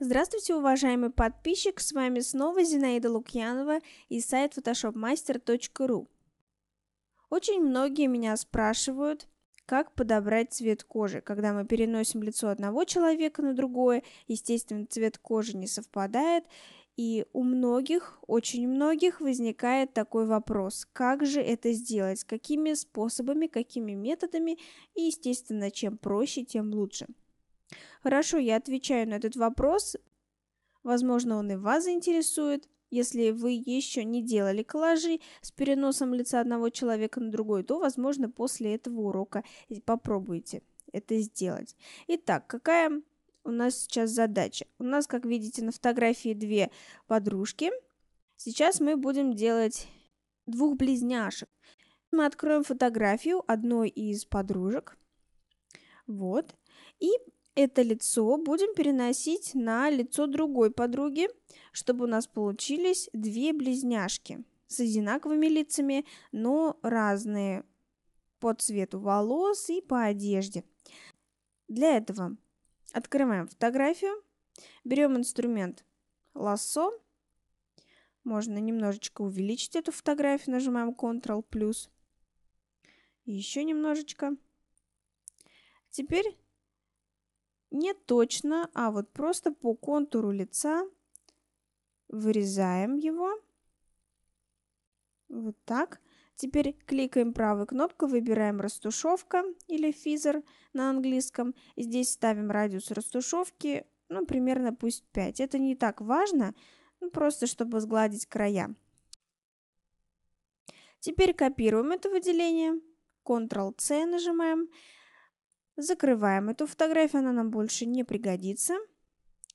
Здравствуйте, уважаемый подписчик, с вами снова Зинаида Лукьянова и сайт photoshopmaster.ru. Очень многие меня спрашивают, как подобрать цвет кожи. Когда мы переносим лицо одного человека на другое, естественно, цвет кожи не совпадает, и у многих, очень многих возникает такой вопрос, как же это сделать, какими способами, какими методами, и, естественно, чем проще, тем лучше. Хорошо, я отвечаю на этот вопрос. Возможно, он и вас заинтересует. Если вы еще не делали коллажи с переносом лица одного человека на другой, то, возможно, после этого урока попробуйте это сделать. Итак, какая у нас сейчас задача? У нас, как видите, на фотографии две подружки. Сейчас мы будем делать двух близняшек. Мы откроем фотографию одной из подружек. Вот. И это лицо будем переносить на лицо другой подруги, чтобы у нас получились две близняшки с одинаковыми лицами, но разные по цвету волос и по одежде. Для этого открываем фотографию, берем инструмент лассо, можно немножечко увеличить эту фотографию, нажимаем Ctrl+, еще немножечко. Теперь не точно, а вот просто по контуру лица вырезаем его. Вот так. Теперь кликаем правой кнопкой, выбираем растушевка или физер на английском. Здесь ставим радиус растушевки, ну, примерно пусть 5. Это не так важно, ну, просто чтобы сгладить края. Теперь копируем это выделение, Ctrl-C нажимаем, Закрываем эту фотографию, она нам больше не пригодится.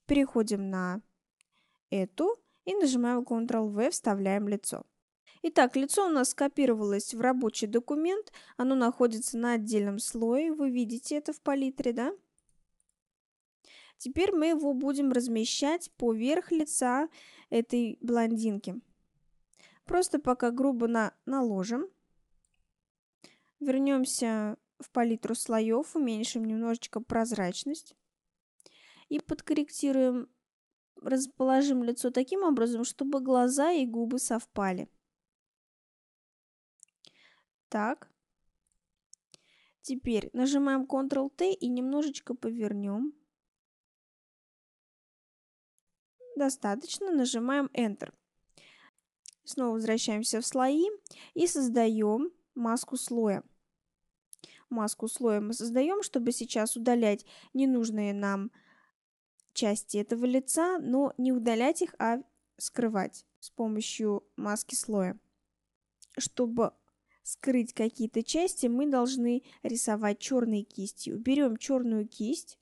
Переходим на эту и нажимаем Ctrl-V, вставляем лицо. Итак, лицо у нас скопировалось в рабочий документ, оно находится на отдельном слое, вы видите это в палитре, да? Теперь мы его будем размещать поверх лица этой блондинки. Просто пока грубо на наложим. Вернемся в палитру слоев, уменьшим немножечко прозрачность и подкорректируем, расположим лицо таким образом, чтобы глаза и губы совпали. Так. Теперь нажимаем Ctrl-T и немножечко повернем. Достаточно, нажимаем Enter. Снова возвращаемся в слои и создаем маску слоя маску слоем мы создаем, чтобы сейчас удалять ненужные нам части этого лица, но не удалять их, а скрывать с помощью маски слоя. Чтобы скрыть какие-то части, мы должны рисовать черной кистью. Берем черную кисть,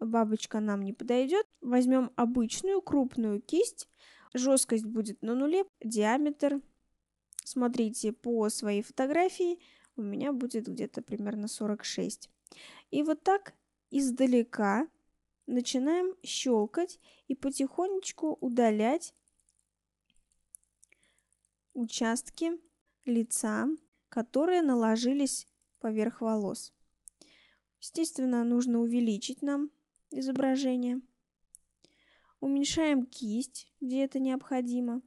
бабочка нам не подойдет, возьмем обычную крупную кисть, жесткость будет на нуле, диаметр. Смотрите по своей фотографии, у меня будет где-то примерно 46. И вот так издалека начинаем щелкать и потихонечку удалять участки лица, которые наложились поверх волос. Естественно, нужно увеличить нам изображение. Уменьшаем кисть, где это необходимо.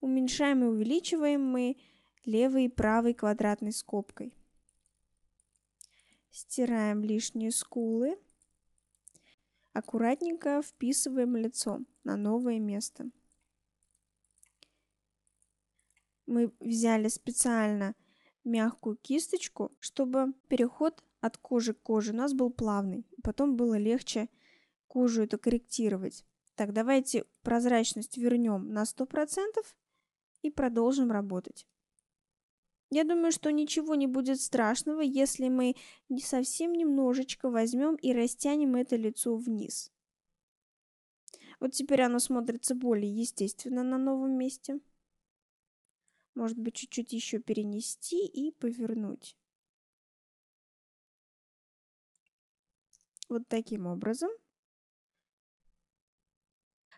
Уменьшаем и увеличиваем мы левой и правой квадратной скобкой. Стираем лишние скулы. Аккуратненько вписываем лицо на новое место. Мы взяли специально мягкую кисточку, чтобы переход от кожи к коже у нас был плавный. Потом было легче кожу это корректировать. Так, давайте прозрачность вернем на 100% и продолжим работать. Я думаю, что ничего не будет страшного, если мы не совсем немножечко возьмем и растянем это лицо вниз. Вот теперь оно смотрится более естественно на новом месте. Может быть, чуть-чуть еще перенести и повернуть. Вот таким образом.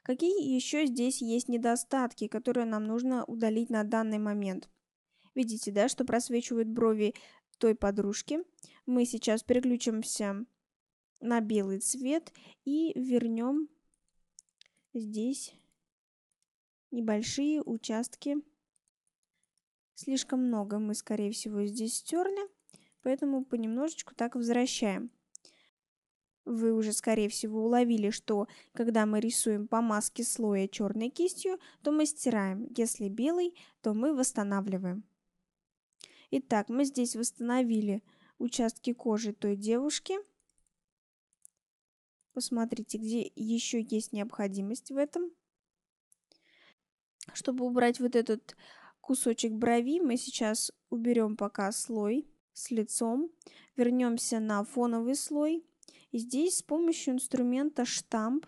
Какие еще здесь есть недостатки, которые нам нужно удалить на данный момент? Видите, да, что просвечивают брови той подружки. Мы сейчас переключимся на белый цвет и вернем здесь небольшие участки. Слишком много мы, скорее всего, здесь стерли, поэтому понемножечку так возвращаем. Вы уже, скорее всего, уловили, что когда мы рисуем по маске слоя черной кистью, то мы стираем, если белый, то мы восстанавливаем. Итак, мы здесь восстановили участки кожи той девушки. Посмотрите, где еще есть необходимость в этом. Чтобы убрать вот этот кусочек брови, мы сейчас уберем пока слой с лицом. Вернемся на фоновый слой. И здесь с помощью инструмента штамп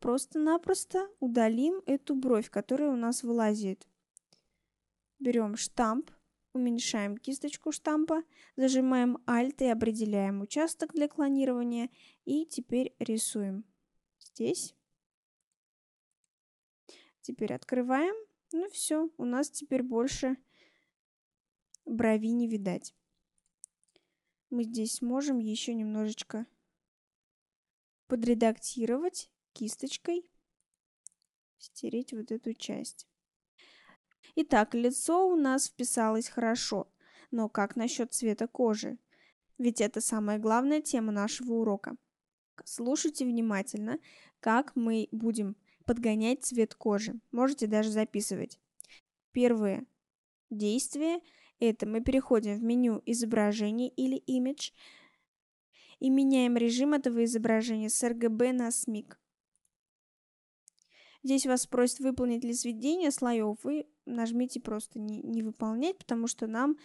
просто-напросто удалим эту бровь, которая у нас вылазит. Берем штамп, Уменьшаем кисточку штампа, зажимаем Alt и определяем участок для клонирования. И теперь рисуем здесь. Теперь открываем. Ну все, у нас теперь больше брови не видать. Мы здесь можем еще немножечко подредактировать кисточкой, стереть вот эту часть. Итак, лицо у нас вписалось хорошо. Но как насчет цвета кожи? Ведь это самая главная тема нашего урока. Слушайте внимательно, как мы будем подгонять цвет кожи. Можете даже записывать. Первое действие – это мы переходим в меню «Изображение» или «Image» и меняем режим этого изображения с RGB на SMIC. Здесь вас просят выполнить для сведения слоев. Вы нажмите просто не, не выполнять, потому что нам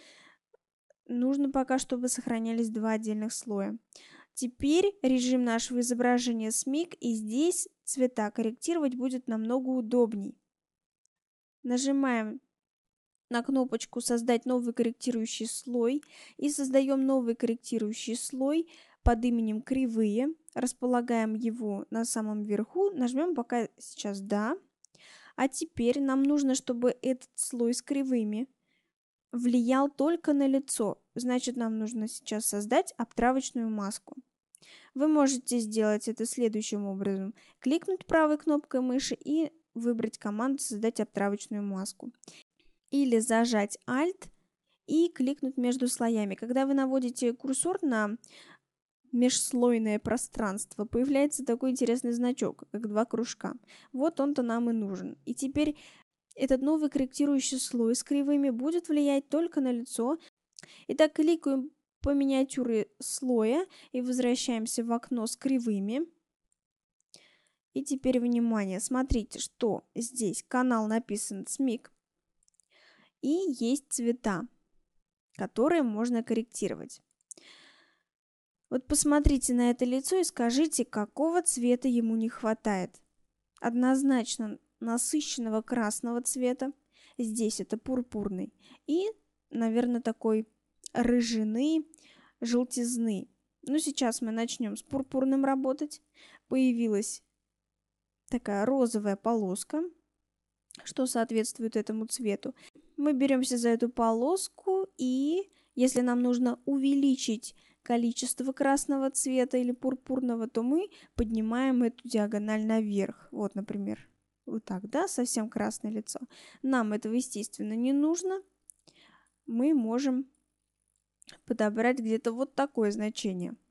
нужно пока, чтобы сохранялись два отдельных слоя. Теперь режим нашего изображения смик, и здесь цвета корректировать будет намного удобней. Нажимаем на кнопочку «Создать новый корректирующий слой» и создаем новый корректирующий слой под именем кривые, располагаем его на самом верху, нажмем пока сейчас «Да». А теперь нам нужно, чтобы этот слой с кривыми влиял только на лицо. Значит, нам нужно сейчас создать обтравочную маску. Вы можете сделать это следующим образом. Кликнуть правой кнопкой мыши и выбрать команду «Создать обтравочную маску». Или зажать Alt и кликнуть между слоями. Когда вы наводите курсор на межслойное пространство, появляется такой интересный значок, как два кружка. Вот он-то нам и нужен. И теперь этот новый корректирующий слой с кривыми будет влиять только на лицо. Итак, кликаем по миниатюре слоя и возвращаемся в окно с кривыми. И теперь, внимание, смотрите, что здесь канал написан СМИК. И есть цвета, которые можно корректировать. Вот посмотрите на это лицо и скажите, какого цвета ему не хватает. Однозначно насыщенного красного цвета. Здесь это пурпурный. И, наверное, такой рыжины, желтизны. Ну, сейчас мы начнем с пурпурным работать. Появилась такая розовая полоска, что соответствует этому цвету. Мы беремся за эту полоску, и если нам нужно увеличить количество красного цвета или пурпурного, то мы поднимаем эту диагональ наверх. Вот, например, вот так, да, совсем красное лицо. Нам этого, естественно, не нужно. Мы можем подобрать где-то вот такое значение –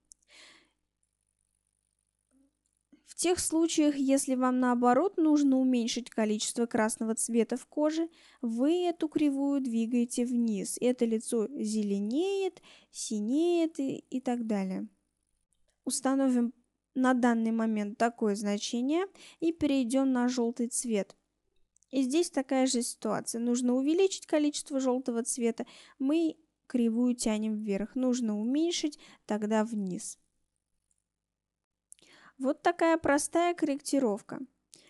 В тех случаях, если вам наоборот нужно уменьшить количество красного цвета в коже, вы эту кривую двигаете вниз. Это лицо зеленеет, синеет и, и так далее. Установим на данный момент такое значение и перейдем на желтый цвет. И здесь такая же ситуация. Нужно увеличить количество желтого цвета, мы кривую тянем вверх. Нужно уменьшить, тогда вниз. Вот такая простая корректировка.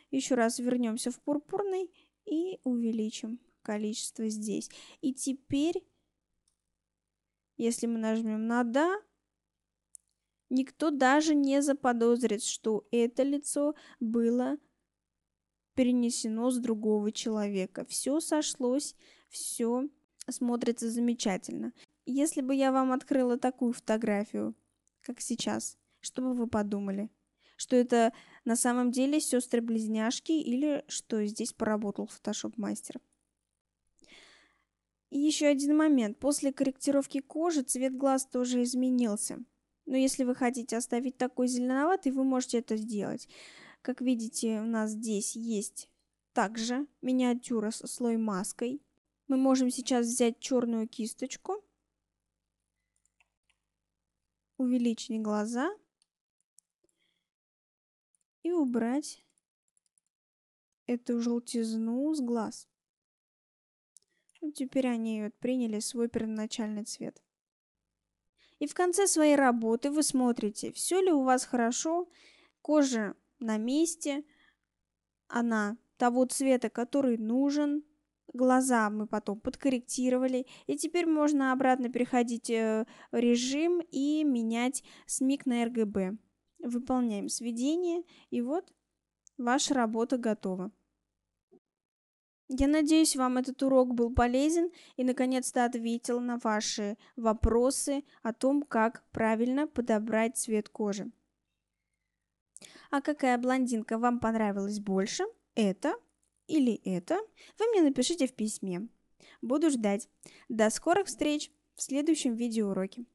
Еще раз вернемся в пурпурный и увеличим количество здесь. И теперь, если мы нажмем на «да», никто даже не заподозрит, что это лицо было перенесено с другого человека. Все сошлось, все смотрится замечательно. Если бы я вам открыла такую фотографию, как сейчас, что бы вы подумали? что это на самом деле сестры-близняшки или что здесь поработал фотошоп-мастер. И еще один момент. После корректировки кожи цвет глаз тоже изменился. Но если вы хотите оставить такой зеленоватый, вы можете это сделать. Как видите, у нас здесь есть также миниатюра со слой маской. Мы можем сейчас взять черную кисточку, увеличить глаза и убрать эту желтизну с глаз. Теперь они вот приняли свой первоначальный цвет. И в конце своей работы вы смотрите, все ли у вас хорошо, кожа на месте, она того цвета, который нужен, глаза мы потом подкорректировали, и теперь можно обратно переходить э, в режим и менять смик на RGB выполняем сведение, и вот ваша работа готова. Я надеюсь, вам этот урок был полезен и наконец-то ответил на ваши вопросы о том, как правильно подобрать цвет кожи. А какая блондинка вам понравилась больше? Это или это? Вы мне напишите в письме. Буду ждать. До скорых встреч в следующем видеоуроке.